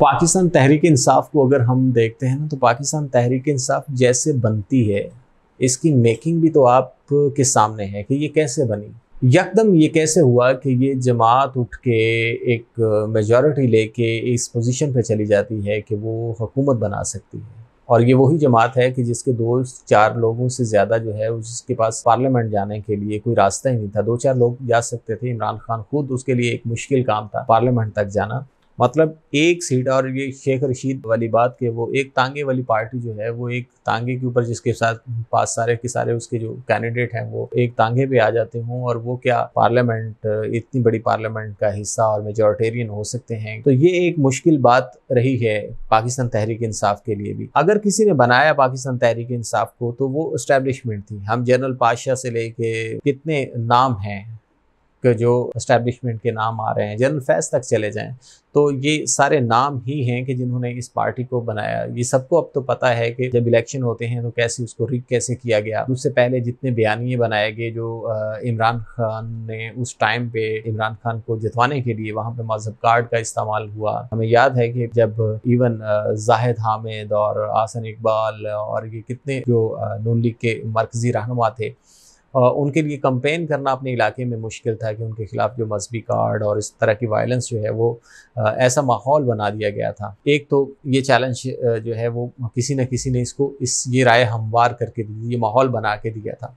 पाकिस्तान तहरीक इंसाफ को अगर हम देखते हैं ना तो पाकिस्तान तहरीक इंसाफ जैसे बनती है इसकी मेकिंग भी तो आप के सामने है कि ये कैसे बनी यकदम ये कैसे हुआ कि ये जमात उठ के एक मेजॉरिटी लेके इस पोजीशन पे चली जाती है कि वो हुकूमत बना सकती है और ये वही जमात है कि जिसके दो चार लोगों से ज़्यादा जो है उसके पास पार्लियामेंट जाने के लिए कोई रास्ता ही नहीं था दो चार लोग जा सकते थे इमरान खान खुद उसके लिए एक मुश्किल काम था पार्लियामेंट तक जाना मतलब एक सीट और ये शेख रशीद वाली बात के वो एक तांगे वाली पार्टी जो है वो एक तांगे के ऊपर जिसके साथ पास सारे के सारे उसके जो कैंडिडेट हैं वो एक तांगे पे आ जाते हों और वो क्या पार्लियामेंट इतनी बड़ी पार्लियामेंट का हिस्सा और मेजोरिटेरियन हो सकते हैं तो ये एक मुश्किल बात रही है पाकिस्तान तहरीक इंसाफ के लिए भी अगर किसी ने बनाया पाकिस्तान तहरीक इंसाफ को तो वो इस्टेब्लिशमेंट थी हम जनरल पाशाह से लेके कितने नाम हैं के जो इस्टेब्लिशमेंट के नाम आ रहे हैं जनरल फैज तक चले जाएं तो ये सारे नाम ही हैं कि जिन्होंने इस पार्टी को बनाया ये सबको अब तो पता है कि जब इलेक्शन होते हैं तो कैसे उसको रिक कैसे किया गया उससे पहले जितने बयानिए बनाए गए जो इमरान खान ने उस टाइम पे इमरान खान को जितवाने के लिए वहाँ पे मजहब कार्ड का इस्तेमाल हुआ हमें याद है कि जब इवन जाहिद हामिद और आसन इकबाल और ये कितने जो नून लीग के मरकजी रहनुमा थे उनके लिए कंपेन करना अपने इलाके में मुश्किल था कि उनके खिलाफ जो मजहबी कार्ड और इस तरह की वायलेंस जो है वो ऐसा माहौल बना दिया गया था एक तो ये चैलेंज जो है वो किसी न किसी ने इसको इस ये राय हमवार करके दी ये माहौल बना के दिया था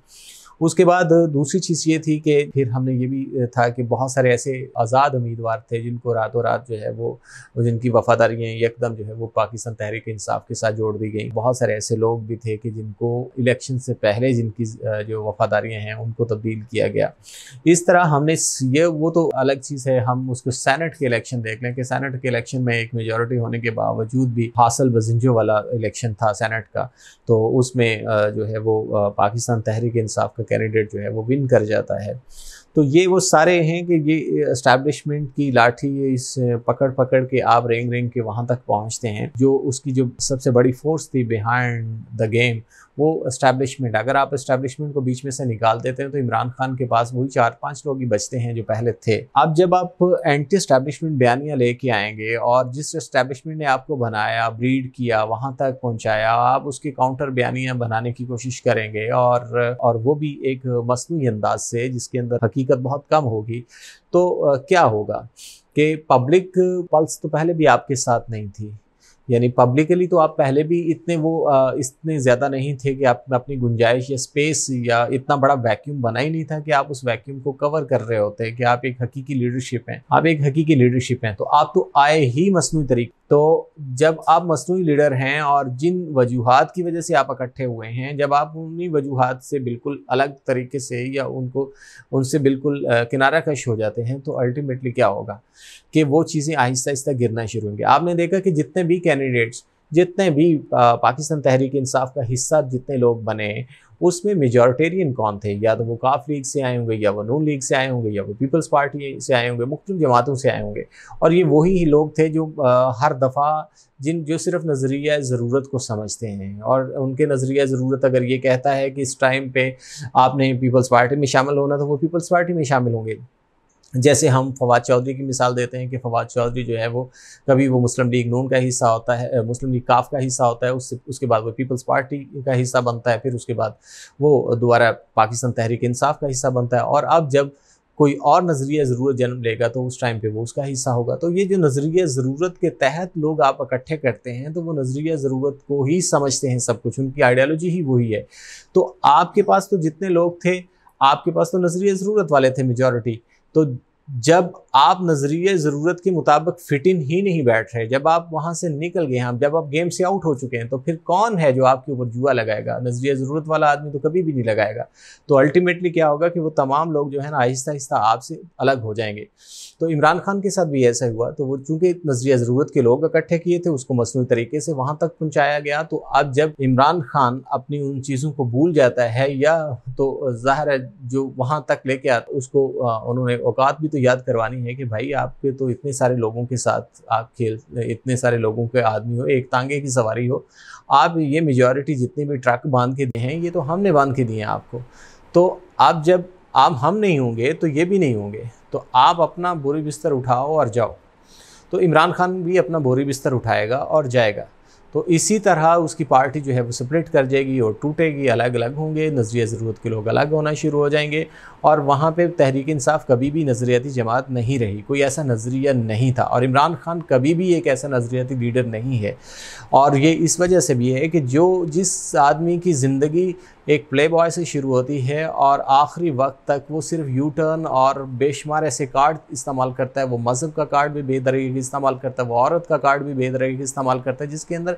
उसके बाद दूसरी चीज़ ये थी कि फिर हमने ये भी था कि बहुत सारे ऐसे आज़ाद उम्मीदवार थे जिनको रातों रात जो है वो जिनकी वफादारियाँ एकदम जो है वो पाकिस्तान तहरीक इंसाफ के साथ जोड़ दी गई बहुत सारे ऐसे लोग भी थे कि जिनको इलेक्शन से पहले जिनकी जो वफादारियाँ हैं उनको तब्दील किया गया इस तरह हमने ये वो तो अलग चीज़ है हम उसको सैनट के इलेक्शन देख लें कि सैनट के इलेक्शन में एक मेजोरिटी होने के बावजूद भी हासिल बजिंजो वाला इलेक्शन था सैनट का तो उसमें जो है वो पाकिस्तान तहरीक इंसाफ का कैंडिडेट जो है वो विन कर जाता है तो ये वो सारे हैं कि ये इस्टेब्लिशमेंट की लाठी ये इस पकड़ पकड़ के आप रेंग रेंग के वहाँ तक पहुँचते हैं जो उसकी जो सबसे बड़ी फोर्स थी बिहाइंड द गेम वो इस्टेबलिशमेंट अगर आप इस्टेबलिशमेंट को बीच में से निकाल देते हैं तो इमरान खान के पास वही चार पांच लोग ही बचते हैं जो पहले थे अब जब आप एंटी इस्टेबलिशमेंट बयानियाँ लेके आएंगे और जिस इस्टेबलिशमेंट ने आपको बनाया ब्रीड किया वहाँ तक पहुँचाया आप उसके काउंटर बयानियाँ बनाने की कोशिश करेंगे और और वो भी एक मसनू अंदाज से जिसके अंदर हकीकत बहुत कम होगी तो क्या होगा कि पब्लिक पल्स तो पहले भी आपके साथ नहीं थी यानी पब्लिकली तो आप पहले भी इतने वो इतने ज़्यादा नहीं थे कि आप अपनी गुंजाइश या स्पेस या इतना बड़ा वैक्यूम बना ही नहीं था कि आप उस वैक्यूम को कवर कर रहे होते कि आप एक हकीकी लीडरशिप हैं आप एक हकीकी लीडरशिप हैं तो आप तो आए ही मसनू तरीके तो जब आप मसनू लीडर हैं और जिन वजूहत की वजह से आप इकट्ठे हुए हैं जब आप उन्हीं वजूहत से बिल्कुल अलग तरीके से या उनको उनसे बिल्कुल किनारा कश हो जाते हैं तो अल्टीमेटली क्या होगा कि वो चीज़ें आहिस्ता आहिस्ता गिरना शुरू होंगी आपने देखा कि जितने भी कैंडिडेट्स जितने भी पाकिस्तान तहरीक इंसाफ का हिस्सा जितने लोग बने उसमें मेजोरिटेरियन कौन थे या तो वो काफ लीग से आए होंगे या वो नून लीग से आए होंगे या वो पीपल्स पार्टी से आए होंगे मुख्तु जमातों से आए होंगे और ये वही ही लोग थे जो आ, हर दफ़ा जिन जो सिर्फ नज़रिया ज़रूरत को समझते हैं और उनके नज़रिया ज़रूरत अगर ये कहता है कि इस टाइम पे आपने पीपल्स पार्टी में शामिल होना तो वो पीपल्स पार्टी में शामिल होंगे जैसे हम फवाद चौधरी की मिसाल देते हैं कि फवाद चौधरी जो है वो कभी वो मुस्लिम लीग नून का हिस्सा होता है मुस्लिम लीग काफ का हिस्सा होता है उससे उसके बाद वो पीपल्स पार्टी का हिस्सा बनता है फिर उसके बाद वो दोबारा पाकिस्तान तहरीक इंसाफ का हिस्सा बनता है और अब जब कोई और नज़रिया ज़रूरत जन्म लेगा तो उस टाइम पे वो उसका हिस्सा होगा तो ये जो नज़रिया ज़रूरत के तहत लोग आप इकट्ठे करते हैं तो वो नज़रिया ज़रूरत को ही समझते हैं सब कुछ उनकी आइडियालॉजी ही वही है तो आपके पास तो जितने लोग थे आपके पास तो नज़रिया ज़रूरत वाले थे मेजॉरिटी तो जब आप नज़रिए ज़रूरत के मुताबिक फिट इन ही नहीं बैठ रहे जब आप वहाँ से निकल गए हैं जब आप गेम से आउट हो चुके हैं तो फिर कौन है जो आपके ऊपर जुआ लगाएगा नज़रिया ज़रूरत वाला आदमी तो कभी भी नहीं लगाएगा तो अल्टीमेटली क्या होगा कि वो तमाम लोग जो है ना आहिस्ता आहिस्ता आपसे अलग हो जाएंगे तो इमरान खान के साथ भी ऐसा हुआ तो वो चूँकि नज़रिया ज़रूरत के लोग इकट्ठे किए थे उसको मसनू तरीके से वहाँ तक पहुँचाया गया तो अब जब इमरान खान अपनी उन चीज़ों को भूल जाता है या तो ज़ाहिर है जो वहाँ तक लेके आता उसको उन्होंने औकात भी तो याद करवानी नहीं है कि भाई आपके तो इतने सारे लोगों के साथ आप खेल इतने सारे लोगों के आदमी हो एक तांगे की सवारी हो आप ये मेजॉरिटी जितने भी ट्रक बांध के दिए हैं ये तो हमने बांध के दिए हैं आपको तो आप जब आप हम नहीं होंगे तो ये भी नहीं होंगे तो आप अपना बोरी बिस्तर उठाओ और जाओ तो इमरान खान भी अपना बोरी बिस्तर उठाएगा और जाएगा तो इसी तरह उसकी पार्टी जो है वो सेपरेट कर जाएगी और टूटेगी अलग अलग होंगे नजरिया ज़रूरत के लोग अलग होना शुरू हो जाएंगे और वहाँ पर तहरीक इंसाफ कभी भी नज़रियाती जमात नहीं रही कोई ऐसा नज़रिया नहीं था और इमरान खान कभी भी एक ऐसा नज़रियाती लीडर नहीं है और ये इस वजह से भी है कि जो जिस आदमी की ज़िंदगी एक प्ले बॉय से शुरू होती है और आखिरी वक्त तक वो सिर्फ यू टर्न और बेशुमार ऐसे कार्ड इस्तेमाल करता है वो मज़हब का कार्ड भी बेदरगी इस्तेमाल करता है वो औरत का कार्ड भी बेदरगी इस्तेमाल करता है जिसके अंदर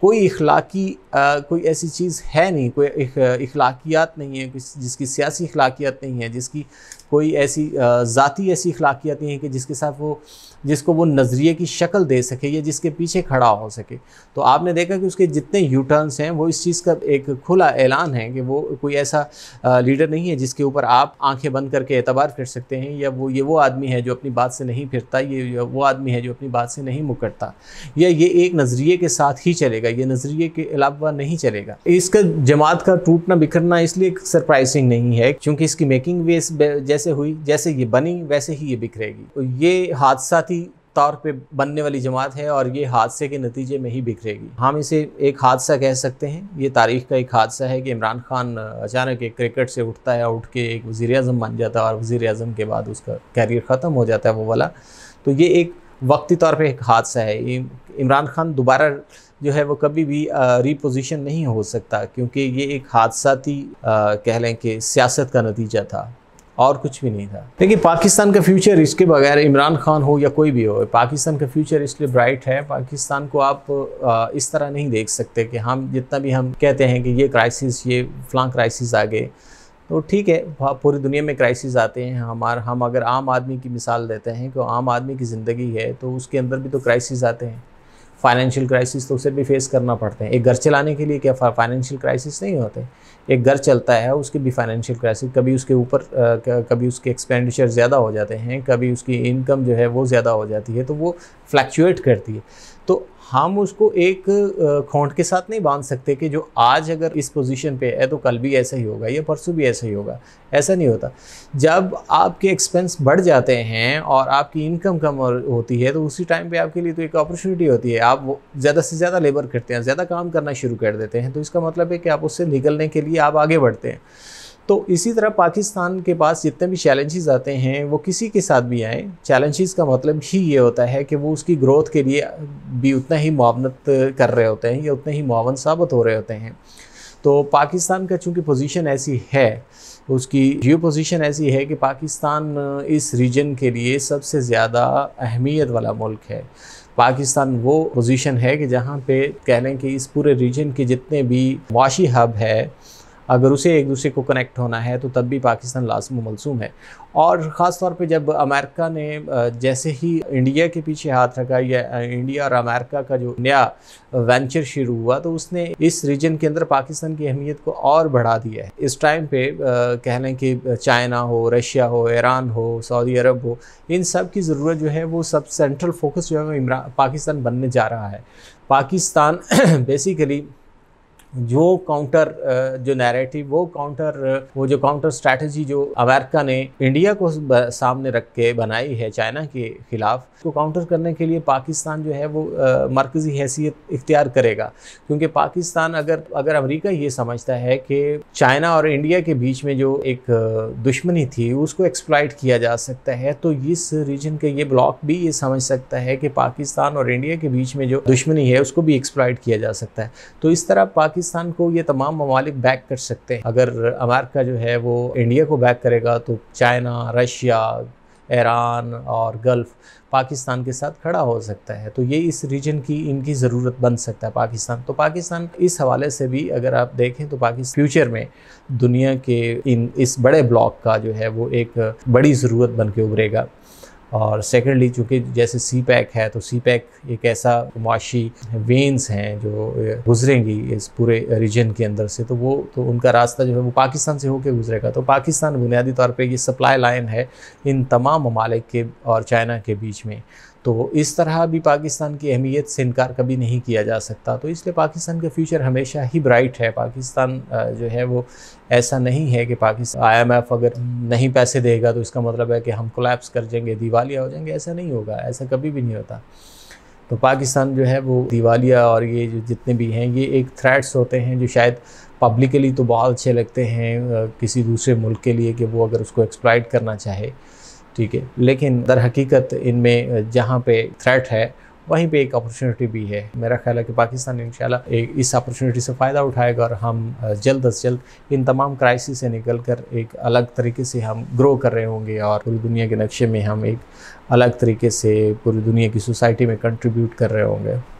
कोई इखलाकी कोई ऐसी चीज़ है नहीं कोई इख, इखलाकियात नहीं है जिसकी सियासी इखलाकियात नहीं है जिसकी कोई ऐसी ज़ाती ऐसी अखलाकियात नहीं है कि जिसके साथ वो जिसको वो नज़रिए की शक्ल दे सके या जिसके पीछे खड़ा हो सके तो आपने देखा कि उसके जितने यूटर्नस हैं वो इस चीज़ का एक खुला ऐलान है कि वो कोई ऐसा लीडर नहीं है जिसके ऊपर आप आंखें बंद करके एतबार फिर सकते हैं या वो ये वो आदमी है जो अपनी बात से नहीं फिरता ये वो आदमी है जो अपनी बात से नहीं मुकरता या ये एक नज़रिए के साथ ही चलेगा चलेगा ये नज़रिए के अलावा नहीं चलेगा इसका जमात का टूटना बिखरना इसलिए सरप्राइजिंग नहीं है क्योंकि इसकी मेकिंग भी जैसे हुई जैसे ये बनी वैसे ही ये बिखरेगी तो ये हादसाती तौर पे बनने वाली जमात है और ये हादसे के नतीजे में ही बिखरेगी हम इसे एक हादसा कह सकते हैं ये तारीख का एक हादसा है कि इमरान खान अचानक एक क्रिकेट से उठता है उठ के एक वज़ी अजम बन जाता है और वज़ी अजम के बाद उसका कैरियर ख़त्म हो जाता है वो वाला तो ये एक वक्ती तौर पे एक हादसा है इमरान खान दोबारा जो है वो कभी भी रिपोजिशन नहीं हो सकता क्योंकि ये एक हादसाती कह लें कि सियासत का नतीजा था और कुछ भी नहीं था लेकिन पाकिस्तान का फ्यूचर इसके बगैर इमरान खान हो या कोई भी हो पाकिस्तान का फ्यूचर इसलिए ब्राइट है पाकिस्तान को आप इस तरह नहीं देख सकते कि हम जितना भी हम कहते हैं कि ये क्राइसिस ये फ्लां क्राइसिस आ गए तो ठीक है पूरी दुनिया में क्राइसिस आते हैं हमार हम अगर आम आदमी की मिसाल देते हैं कि आम आदमी की ज़िंदगी है तो उसके अंदर भी तो क्राइसिस आते हैं फाइनेंशियल क्राइसिस तो उसे भी फेस करना पड़ते हैं एक घर चलाने के लिए क्या फाइनेंशियल क्राइसिस नहीं होते एक घर चलता है उसके भी फाइनेंशियल क्राइसिस कभी उसके ऊपर कभी उसके एक्सपेंडिचर ज़्यादा हो जाते हैं कभी उसकी इनकम जो है वो ज़्यादा हो जाती है तो वो फ्लैक्चुएट करती है तो हम उसको एक खोंट के साथ नहीं बांध सकते कि जो आज अगर इस पोजीशन पे है तो कल भी ऐसा ही होगा या परसों भी ऐसा ही होगा ऐसा नहीं होता जब आपके एक्सपेंस बढ़ जाते हैं और आपकी इनकम कम होती है तो उसी टाइम पे आपके लिए तो एक अपॉर्चुनिटी होती है आप ज़्यादा से ज़्यादा लेबर करते हैं ज़्यादा काम करना शुरू कर देते हैं तो इसका मतलब है कि आप उससे निकलने के लिए आप आगे बढ़ते हैं तो इसी तरह पाकिस्तान के पास जितने भी चैलेंजेस आते हैं वो किसी के साथ भी आए चैलेंजेस का मतलब ही ये होता है कि वो उसकी ग्रोथ के लिए भी उतना ही मुआवनत कर रहे होते हैं या उतने ही मुआवन साबित हो रहे होते हैं तो पाकिस्तान का चूँकि पोजीशन ऐसी है उसकी जियो पोजीशन ऐसी है कि पाकिस्तान इस रीजन के लिए सबसे ज़्यादा अहमियत वाला मुल्क है पाकिस्तान वो पोजीशन है कि जहाँ पे कह लें कि इस पूरे रीजन के जितने भी माशी हब है अगर उसे एक दूसरे को कनेक्ट होना है तो तब भी पाकिस्तान लाजम मलसूम है और ख़ास तौर पे जब अमेरिका ने जैसे ही इंडिया के पीछे हाथ रखा या इंडिया और अमेरिका का जो नया वेंचर शुरू हुआ तो उसने इस रीजन के अंदर पाकिस्तान की अहमियत को और बढ़ा दिया है इस टाइम पे कह लें कि चाइना हो रशिया हो ईरान हो सऊदी अरब हो इन सब की ज़रूरत जो है वो सब सेंट्रल फोकस जो है वो पाकिस्तान बनने जा रहा है पाकिस्तान बेसिकली जो काउंटर जो नैरेटिव वो काउंटर वो जो काउंटर स्ट्रैटेजी जो अमेरिका ने इंडिया को सामने रख के बनाई है चाइना के खिलाफ को काउंटर करने के लिए पाकिस्तान जो है वो मरकज़ी हैसियत इख्तियार करेगा क्योंकि पाकिस्तान अगर अगर अमेरिका ये समझता है कि चाइना और इंडिया के बीच में जो एक दुश्मनी थी उसको एक्सप्लाइट किया जा सकता है तो इस रीजन के ये ब्लॉक भी ये समझ सकता है कि पाकिस्तान और इंडिया के बीच में जो दुश्मनी है उसको भी एक्सप्लाइट किया जा सकता है तो इस तरह पाकिस्तान पाकिस्तान को ये तमाम ममालिक बैक कर सकते हैं अगर अमेरिका जो है वो इंडिया को बैक करेगा तो चाइना रशिया ईरान और गल्फ़ पाकिस्तान के साथ खड़ा हो सकता है तो ये इस रीजन की इनकी ज़रूरत बन सकता है पाकिस्तान तो पाकिस्तान इस हवाले से भी अगर आप देखें तो पाकिस्तान फ्यूचर में दुनिया के इन इस बड़े ब्लॉक का जो है वो एक बड़ी ज़रूरत बन के उभरेगा और सेकेंडली चूँकि जैसे सी पैक है तो सी पैक एक ऐसा माशी वेंस हैं जो गुजरेंगी इस पूरे रीजन के अंदर से तो वो तो उनका रास्ता जो है वो पाकिस्तान से होकर गुजरेगा तो पाकिस्तान बुनियादी तौर पर ये सप्लाई लाइन है इन तमाम ममालिक के और चाइना के बीच में तो इस तरह भी पाकिस्तान की अहमियत से इनकार कभी नहीं किया जा सकता तो इसलिए पाकिस्तान का फ्यूचर हमेशा ही ब्राइट है पाकिस्तान जो है वो ऐसा नहीं है कि पाकिस्तान आईएमएफ अगर नहीं पैसे देगा तो इसका मतलब है कि हम कोलैप्स कर जाएंगे दिवालिया हो जाएंगे ऐसा नहीं होगा ऐसा कभी भी नहीं होता तो पाकिस्तान जो है वो दिवालिया और ये जो जितने भी हैं ये एक थ्रेट्स होते हैं जो शायद पब्लिकली तो बहुत अच्छे लगते हैं किसी दूसरे मुल्क के लिए कि वो अगर उसको एक्सप्लाइट करना चाहे ठीक है लेकिन दर हकीकत इनमें जहाँ पे थ्रेट है वहीं पे एक अपॉर्चुनिटी भी है मेरा ख्याल है कि पाकिस्तान इन इस अपॉर्चुनिटी से फ़ायदा उठाएगा और हम जल्द अज जल्द इन तमाम क्राइसिस से निकल कर एक अलग तरीके से हम ग्रो कर रहे होंगे और पूरी दुनिया के नक्शे में हम एक अलग तरीके से पूरी दुनिया की सोसाइटी में कंट्रीब्यूट कर रहे होंगे